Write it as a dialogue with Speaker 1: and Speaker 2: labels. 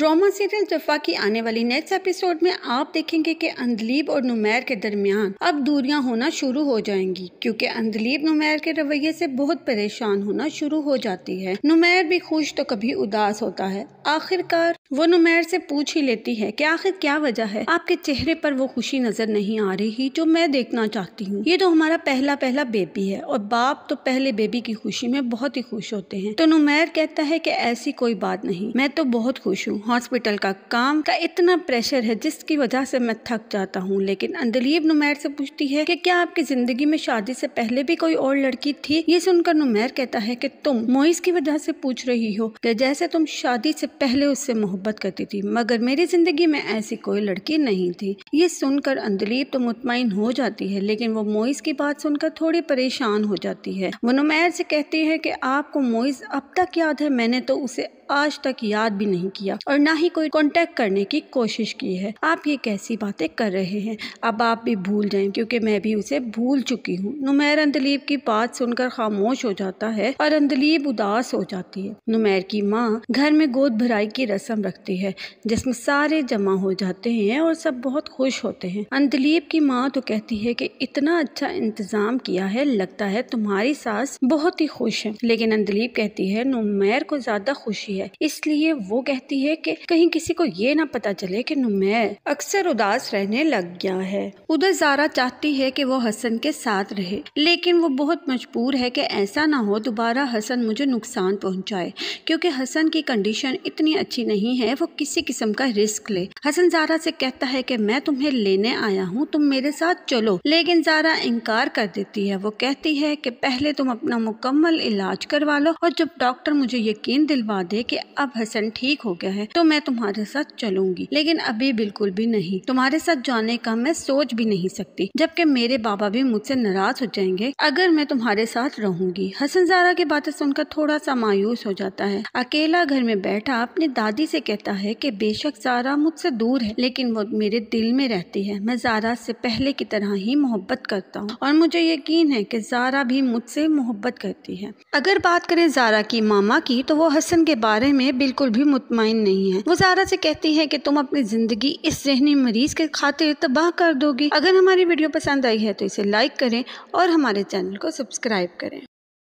Speaker 1: drama serial जफा की आने वाली नेक्स्ट एपिसोड में आप देखेंगे कि अंदलीब और नुमैर के दरमियान अब दूरियां होना शुरू हो जाएंगी क्योंकि अंदलीब नुमैर के रवैये से बहुत परेशान होना शुरू हो जाती है नुमैर भी खुश तो कभी उदास होता है आखिरकार वो नुमैर से पूछ ही लेती है कि आखिर क्या वजह है आपके चेहरे पर वो खुशी नजर नहीं आ रही जो मैं देखना चाहती हूँ ये तो हमारा पहला पहला बेबी है और बाप तो पहले बेबी की खुशी में बहुत ही खुश होते हैं तो नुमैर कहता है की ऐसी कोई बात नहीं मैं तो बहुत खुश हूँ हॉस्पिटल का काम का इतना प्रेशर है जिसकी वजह से मैं थक जाता हूँ लेकिन अंदलीब नुमैर से पूछती है कि क्या आपकी जिंदगी में शादी से पहले भी कोई और लड़की थी ये सुनकर नुमैर कहता है कि तुम मोइस की वजह से पूछ रही हो कि जैसे तुम शादी से पहले उससे मोहब्बत करती थी मगर मेरी जिंदगी में ऐसी कोई लड़की नहीं थी ये सुनकर अंदलीब तो मुतमिन हो जाती है लेकिन वो मोइस की बात सुनकर थोड़ी परेशान हो जाती है वो नुमैर से कहती है की आपको मोइस अब तक याद है मैंने तो उसे आज तक याद भी नहीं किया और ना ही कोई कॉन्टेक्ट करने की कोशिश की है आप ये कैसी बातें कर रहे हैं अब आप भी भूल जाए क्योंकि मैं भी उसे भूल चुकी हूँ नुमैर अंदलीब की बात सुनकर खामोश हो जाता है और अंदलीब उदास हो जाती है नुमैर की माँ घर में गोद भराई की रस्म रखती है जिसमें सारे जमा हो जाते हैं और सब बहुत खुश होते हैं अंदलीब की माँ तो कहती है कि इतना अच्छा इंतजाम किया है लगता है तुम्हारी सास बहुत ही खुश है लेकिन अंदलीब कहती है नुमैर को ज्यादा खुशी है है इसलिए वो कहती है कि कहीं किसी को ये ना पता चले कि नुमैर अक्सर उदास रहने लग गया है उधर जारा चाहती है कि वो हसन के साथ रहे लेकिन वो बहुत मजबूर है कि ऐसा ना हो दोबारा हसन मुझे नुकसान पहुंचाए क्योंकि हसन की कंडीशन इतनी अच्छी नहीं है वो किसी किस्म का रिस्क ले हसन जारा से कहता है कि मैं तुम्हें लेने आया हूँ तुम मेरे साथ चलो लेकिन जारा इनकार कर देती है वो कहती है कि पहले तुम अपना मुकम्मल इलाज करवा लो और जब डॉक्टर मुझे यकीन दिलवा दे कि अब हसन ठीक हो गया है तो मैं तुम्हारे साथ चलूंगी लेकिन अभी बिल्कुल भी नहीं तुम्हारे साथ जाने का मैं सोच भी नहीं सकती जबकि मेरे बाबा भी मुझसे नाराज हो जाएंगे अगर मैं तुम्हारे साथ रहूंगी हसन जारा की बातें सुनकर थोड़ा सा मायूस हो जाता है अकेला घर में बैठा अपनी दादी से कहता है कि बेशक जारा मुझसे दूर है लेकिन वो मेरे दिल में रहती है मैं जारा से पहले की तरह ही मोहब्बत करता हूँ और मुझे यकीन है कि जारा भी मुझसे मोहब्बत करती है अगर बात करें जारा की मामा की तो वो हसन के बारे बारे में बिल्कुल भी मुतमिन नहीं है वो जारा से कहती है कि तुम अपनी जिंदगी इस जहनी मरीज के खातिर तबाह कर दोगी अगर हमारी वीडियो पसंद आई है तो इसे लाइक करें और हमारे चैनल को सब्सक्राइब करें